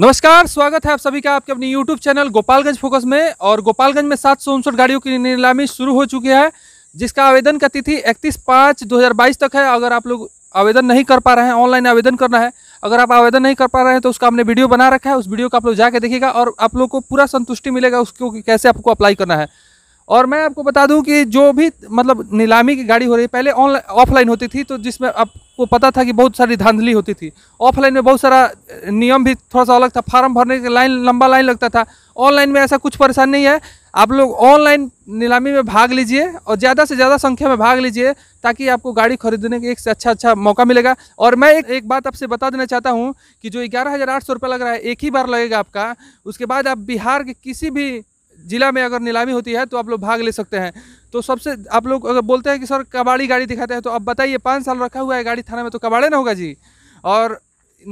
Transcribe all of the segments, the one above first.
नमस्कार स्वागत है आप सभी का आपके अपने YouTube चैनल गोपालगंज फोकस में और गोपालगंज में सात सौ उनसठ गाड़ियों की नीलामी शुरू हो चुकी है जिसका आवेदन का तिथि 31 पाँच 2022 तक है अगर आप लोग आवेदन नहीं कर पा रहे हैं ऑनलाइन आवेदन करना है अगर आप आवेदन नहीं कर पा रहे हैं तो उसका हमने वीडियो बना रखा है उस वीडियो का आप लोग जाकर देखिएगा और आप लोग को पूरा संतुष्टि मिलेगा उसको कैसे आपको अप्लाई करना है और मैं आपको बता दूं कि जो भी मतलब नीलामी की गाड़ी हो रही पहले ऑनलाइन ऑफलाइन होती थी तो जिसमें आपको पता था कि बहुत सारी धांधली होती थी ऑफलाइन में बहुत सारा नियम भी थोड़ा सा अलग था फार्म भरने के लाइन लंबा लाइन लगता था ऑनलाइन में ऐसा कुछ परेशान नहीं है आप लोग ऑनलाइन नीलामी में भाग लीजिए और ज़्यादा से ज़्यादा संख्या में भाग लीजिए ताकि आपको गाड़ी खरीदने के एक से अच्छा अच्छा मौका मिलेगा और मैं एक एक बात आपसे बता देना चाहता हूँ कि जो ग्यारह हज़ार आठ सौ लग रहा है एक ही बार लगेगा आपका उसके बाद आप बिहार के किसी भी ज़िला में अगर नीलामी होती है तो आप लोग भाग ले सकते हैं तो सबसे आप लोग अगर बोलते हैं कि सर कबाड़ी गाड़ी दिखाते हैं तो आप बताइए पाँच साल रखा हुआ है गाड़ी थाना में तो कबाड़े ना होगा जी और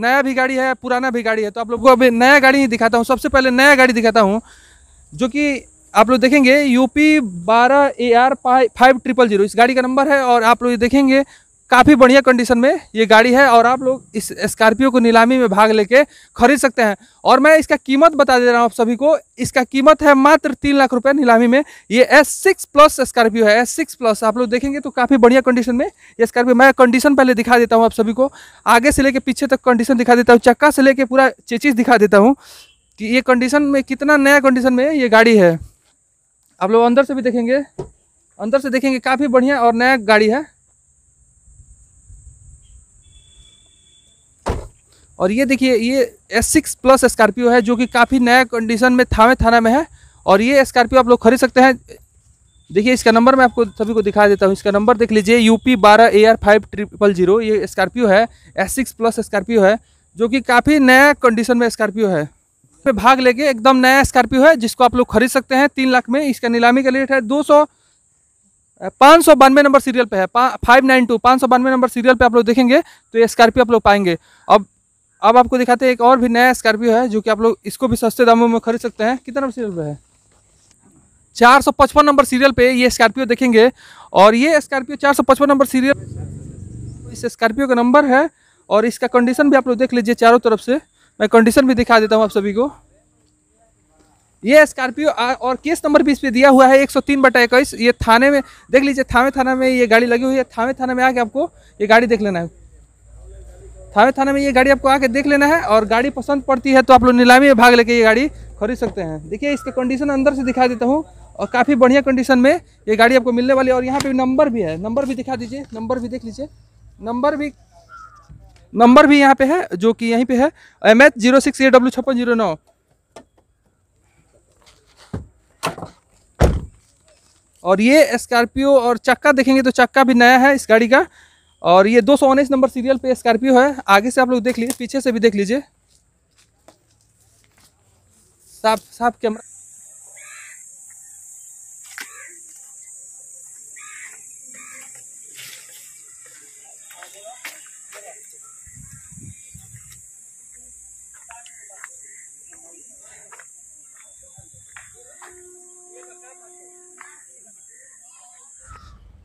नया भी गाड़ी है पुराना भी गाड़ी है तो आप लोग को अभी नया गाड़ी ही दिखाता हूँ सबसे पहले नया गाड़ी दिखाता हूँ जो कि आप लोग देखेंगे यूपी बारह A R five triple zero इस गाड़ी का नंबर है और आप लोग ये देखेंगे काफ़ी बढ़िया कंडीशन में ये गाड़ी है और आप लोग इस स्कॉर्पियो को नीलामी में भाग लेके खरीद सकते हैं और मैं इसका कीमत बता दे रहा हूँ आप सभी को इसका कीमत है मात्र तीन लाख रुपए नीलामी में ये एस सिक्स प्लस स्कॉर्पियो है एस सिक्स प्लस आप लोग देखेंगे तो काफ़ी बढ़िया कंडीशन में ये स्कॉर्पियो मैं कंडीशन पहले दिखा देता हूँ आप सभी को आगे से लेके पीछे तक कंडीशन दिखा देता हूँ चक्का से लेके पूरा चेचिस दिखा देता हूँ कि ये कंडीशन में कितना नया कंडीशन में ये गाड़ी है आप लोग अंदर से भी देखेंगे अंदर से देखेंगे काफ़ी बढ़िया और नया गाड़ी है और ये देखिए ये एस सिक्स प्लस स्कॉर्पियो है जो कि काफ़ी नया कंडीशन में थावे थाना में है और ये स्कॉर्पियो आप लोग खरीद सकते हैं देखिए इसका नंबर मैं आपको सभी को दिखा देता हूँ इसका नंबर देख लीजिए यू पी बारह A R five triple zero ये स्कॉर्पियो है एस सिक्स प्लस स्कॉर्पियो है जो कि काफ़ी नया कंडीशन में स्कॉर्पियो है पे भाग लेके एकदम नया स्कॉर्पियो है जिसको आप लोग खरीद सकते हैं तीन लाख में इसका नीलामी का रेट है दो सौ पाँच सौ बानवे नंबर सीरियल पे है फाइव नाइन टू पाँच सौ बानवे नंबर सीरियल पे आप लोग देखेंगे तो ये स्कॉर्पियो आप लोग पाएंगे अब अब आपको दिखाते हैं एक और भी नया स्कॉर्पियो है जो कि आप लोग इसको भी सस्ते दामों में खरीद सकते हैं कितना सीरियल पे है चार सौ पचपन नंबर सीरियल पे ये स्कॉर्पियो देखेंगे और ये स्कॉर्पियो चार सौ पचपन नंबर सीरियल इस स्कॉर्पियो का नंबर है और इसका कंडीशन भी आप लोग देख लीजिए चारों तरफ से मैं कंडीशन भी दिखा देता हूँ आप सभी को ये स्कॉर्पियो और केस नंबर भी इस पर दिया हुआ है एक सौ तीन बटा इक्कीस ये थाने में देख लीजिए थावे थाना में ये गाड़ी लगी हुई है थावे थाना में आके आपको ये गाड़ी देख लेना है थावे थाने में ये गाड़ी आपको आके देख लेना है और गाड़ी पसंद पड़ती है तो आप लोग नीलामी में भाग लेके ये गाड़ी खरीद सकते हैं देखिए इसके कंडीशन अंदर से दिखा देता हूँ और काफ़ी बढ़िया कंडीशन में ये गाड़ी आपको मिलने वाली है और यहाँ पे नंबर भी है नंबर भी दिखा दीजिए नंबर भी देख लीजिए नंबर भी नंबर भी यहाँ पे है जो कि यहीं पे है M H zero six A W छप्पन जीरो नौ और ये स्कॉर्पियो और चक्का देखेंगे तो चक्का भी नया है इस गाड़ी का और ये दो नंबर सीरियल पे स्कॉर्पियो है आगे से आप लोग देख लीजिए पीछे से भी देख लीजिए साफ साफ कैमरा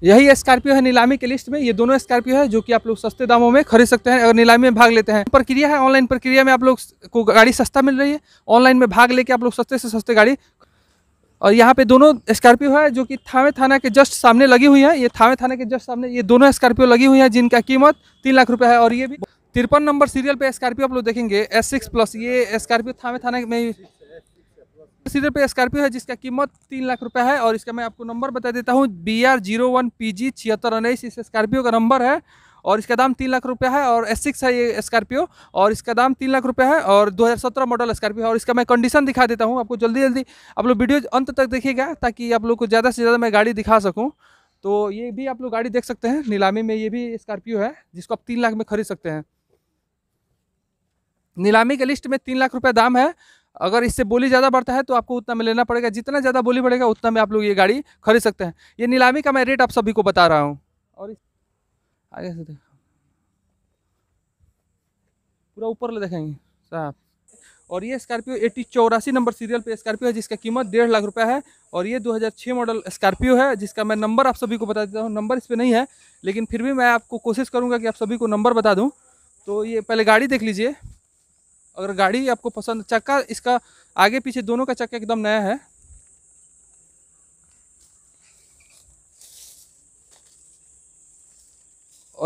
यही स्कॉर्पियो है नीलामी के लिस्ट में ये दोनों स्कॉर्पियो है जो कि आप लोग सस्ते दामों में खरीद सकते हैं और नीलामी में भाग लेते हैं प्रक्रिया है ऑनलाइन प्रक्रिया में आप लोग को गाड़ी सस्ता मिल रही है ऑनलाइन में भाग लेके आप लोग सस्ते से सस्ते गाड़ी और यहाँ पे दोनों स्कॉर्पियो है जो कि थावे थाना के जस्ट सामने लगी हुई है ये थावे थाना के जस्ट सामने ये दोनों स्कॉर्पियो लगी हुई है जिनका कीमत तीन लाख रुपये है और ये भी तिरपन नंबर सीरियल पे स्कॉर्पियो आप लोग देखेंगे एस सिक्स प्लस ये स्कॉर्पियो थावे थाना में सीधे पे स्कॉर्पियो है जिसका कीमत तीन लाख रुपए है और इसका मैं आपको नंबर बता देता हूँ B R zero one P G छिहत्तर उन्नीस इस स्कॉर्पियो का नंबर है और इसका दाम तीन लाख रुपया है और एस सिक्स है ये स्कॉर्पियो और इसका दाम तीन लाख रुपया है और 2017 मॉडल स्कॉर्पियो है और इसका मैं कंडीशन दिखा देता हूँ आपको जल्दी जल्दी आप लोग वीडियो अंत तक देखिएगा ताकि आप लोग को ज़्यादा से ज़्यादा मैं गाड़ी दिखा सकूँ तो ये भी आप लोग गाड़ी देख सकते हैं नीलामी में ये भी स्कॉर्पियो है जिसको आप तीन लाख में खरीद सकते हैं नीलामी के लिस्ट में तीन लाख रुपये दाम है अगर इससे बोली ज़्यादा बढ़ता है तो आपको उतना में लेना पड़ेगा जितना ज़्यादा बोली बढ़ेगा उतना में आप लोग ये गाड़ी खरीद सकते हैं ये नीलामी का मैं रेट आप सभी को बता रहा हूँ और आगे से पूरा ऊपर ले देखेंगे साहब और ये स्कॉर्पियो एटी चौरासी नंबर सीरियल पे स्कॉर्पियो है जिसका कीमत डेढ़ लाख रुपया है और ये 2006 मॉडल स्कॉर्पियो है जिसका मैं नंबर आप सभी को बता देता हूँ नंबर इस पर नहीं है लेकिन फिर भी मैं आपको कोशिश करूँगा कि आप सभी को नंबर बता दूँ तो ये पहले गाड़ी देख लीजिए अगर गाड़ी आपको पसंद चक्का इसका आगे पीछे दोनों का चक्का एकदम नया है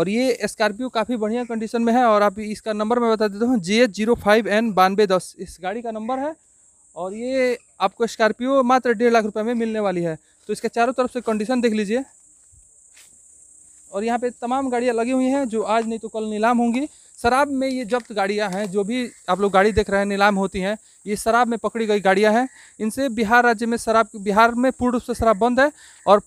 और ये स्कॉर्पियो काफ़ी बढ़िया कंडीशन में है और आप इसका नंबर मैं बता देता हूँ J H zero five N बानवे दस इस गाड़ी का नंबर है और ये आपको स्कॉर्पियो मात्र डेढ़ लाख रुपए में मिलने वाली है तो इसका चारों तरफ से कंडीशन देख लीजिए और यहाँ पे तमाम गाड़ियाँ लगी हुई हैं जो आज नहीं तो कल नीलाम होंगी शराब में ये जब्त गाड़ियां हैं जो भी आप लोग गाड़ी देख रहे हैं नीलाम होती हैं ये शराब में पकड़ी गई गाड़ियां हैं इनसे बिहार राज्य में शराब बिहार में पूर्ण रूप से शराब बंद है और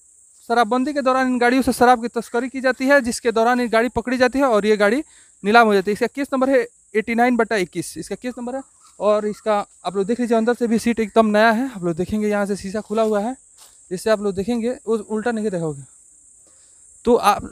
शराबबंदी के दौरान इन गाड़ियों से शराब की तस्करी की जाती है जिसके दौरान ये गाड़ी पकड़ी जाती है और ये गाड़ी नीलाम हो जाती है इसका केस नंबर है एटी नाइन बटा इक्कीस इसका केस नंबर है और इसका आप लोग देख लीजिए अंदर से भी सीट एकदम नया है आप लोग देखेंगे यहाँ से शीशा खुला हुआ है जिससे आप लोग देखेंगे वो उल्टा नहीं देखोगे तो आप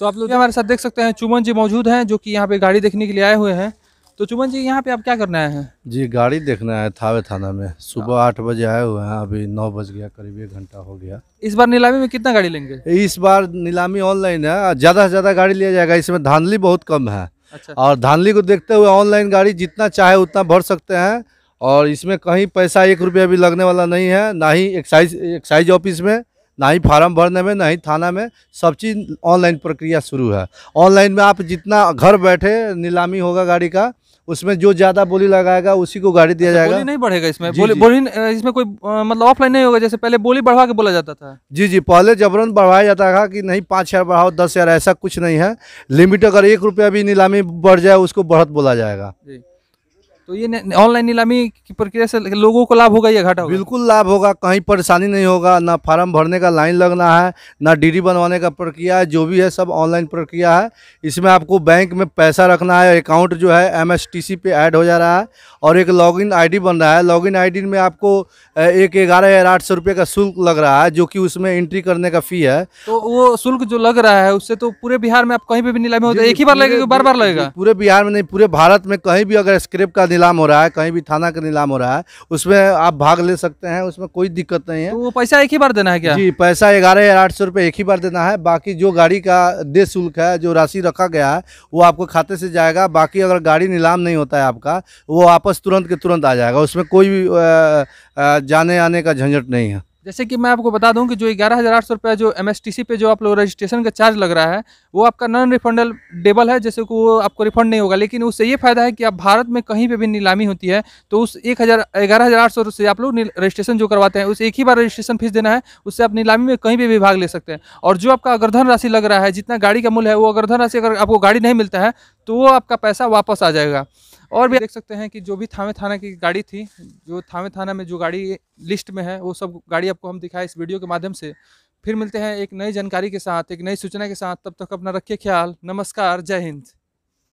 तो आप लोग हमारे साथ देख सकते हैं चुमन जी मौजूद हैं जो कि यहाँ पे गाड़ी देखने के लिए आए हुए हैं तो चुमन जी यहाँ पे आप क्या करने आए हैं जी गाड़ी देखने आए थावे थाना में सुबह आठ बजे आए हुए हैं अभी नौ बज गया करीब एक घंटा हो गया इस बार नीलामी में कितना गाड़ी लेंगे इस बार नीलामी ऑनलाइन है ज़्यादा से ज़्यादा गाड़ी लिया जाएगा इसमें धांधली बहुत कम है अच्छा। और धानली को देखते हुए ऑनलाइन गाड़ी जितना चाहे उतना भर सकते हैं और इसमें कहीं पैसा एक रुपया भी लगने वाला नहीं है ना ही एक्साइज एक्साइज ऑफिस में ना ही फार्म भरने में ना ही थाना में सब चीज़ ऑनलाइन प्रक्रिया शुरू है ऑनलाइन में आप जितना घर बैठे नीलामी होगा गाड़ी का उसमें जो ज्यादा बोली लगाएगा उसी को गाड़ी दिया अच्छा, जाएगा बोली नहीं बढ़ेगा इसमें जी, बोली जी, बोली इसमें कोई मतलब ऑफलाइन नहीं होगा जैसे पहले बोली बढ़वा के बोला जाता था जी जी पहले जबरन बढ़वाया जाता था कि नहीं पाँच हजार बढ़ाओ दस हजार ऐसा कुछ नहीं है लिमिट अगर एक रुपया भी नीलामी बढ़ जाए उसको बढ़त बोला जाएगा तो ये ऑनलाइन नीलामी की प्रक्रिया से लोगों को लाभ होगा या घाटा होगा बिल्कुल लाभ होगा कहीं परेशानी नहीं होगा ना फार्म भरने का लाइन लगना है ना डीडी बनवाने का प्रक्रिया है जो भी है सब ऑनलाइन प्रक्रिया है इसमें आपको बैंक में पैसा रखना है अकाउंट जो है एम पे ऐड हो जा रहा है और एक लॉग इन बन रहा है लॉग इन में आपको एक ग्यारह या आठ सौ रुपये का शुल्क लग रहा है जो कि उसमें एंट्री करने का फ़ी है तो वो शुल्क जो लग रहा है उससे तो पूरे बिहार में आप कहीं पर भी नीलामी होता है एक ही बार लगेगा बार बार लगेगा पूरे बिहार में नहीं पूरे भारत में कहीं भी अगर स्क्रेप का नीलाम हो रहा है कहीं भी थाना का नीलाम हो रहा है उसमें आप भाग ले सकते हैं उसमें कोई दिक्कत नहीं है तो वो पैसा एक ही बार देना है क्या जी पैसा ग्यारह आठ सौ रुपये एक ही बार देना है बाकी जो गाड़ी का दे शुल्क है जो राशि रखा गया है वो आपको खाते से जाएगा बाकी अगर गाड़ी नीलाम नहीं होता है आपका वो वापस तुरंत के तुरंत आ जाएगा उसमें कोई भी जाने आने का झंझट नहीं है जैसे कि मैं आपको बता दूं कि जो ग्यारह हज़ार आठ सौ रुपया जो एम पे जो आप लोग रजिस्ट्रेशन का चार्ज लग रहा है वो आपका नॉन रिफंडल डेबल है जैसे कि वो आपको रिफंड नहीं होगा लेकिन उससे ये फायदा है कि आप भारत में कहीं पे भी नीलामी होती है तो उस एक हज़ार ग्यारह हज़ार आठ सौ से आप लोग रजिस्ट्रेशन जो करवाते हैं उस एक ही बार रजिस्ट्रेशन फीस देना है उससे आप नीलामी में कहीं पर भी भाग ले सकते हैं और जो आपका अगरधन राशि लग रहा है जितना गाड़ी का मूल्य है वो अगरधन राशि अगर आपको गाड़ी नहीं मिलता है तो वो आपका पैसा वापस आ जाएगा और भी देख सकते हैं कि जो भी थामे थाना की गाड़ी थी जो थामे थाना में जो गाड़ी लिस्ट में है वो सब गाड़ी आपको हम दिखाए इस वीडियो के माध्यम से फिर मिलते हैं एक नई जानकारी के साथ एक नई सूचना के साथ तब तक अपना रखिए ख्याल नमस्कार जय हिंद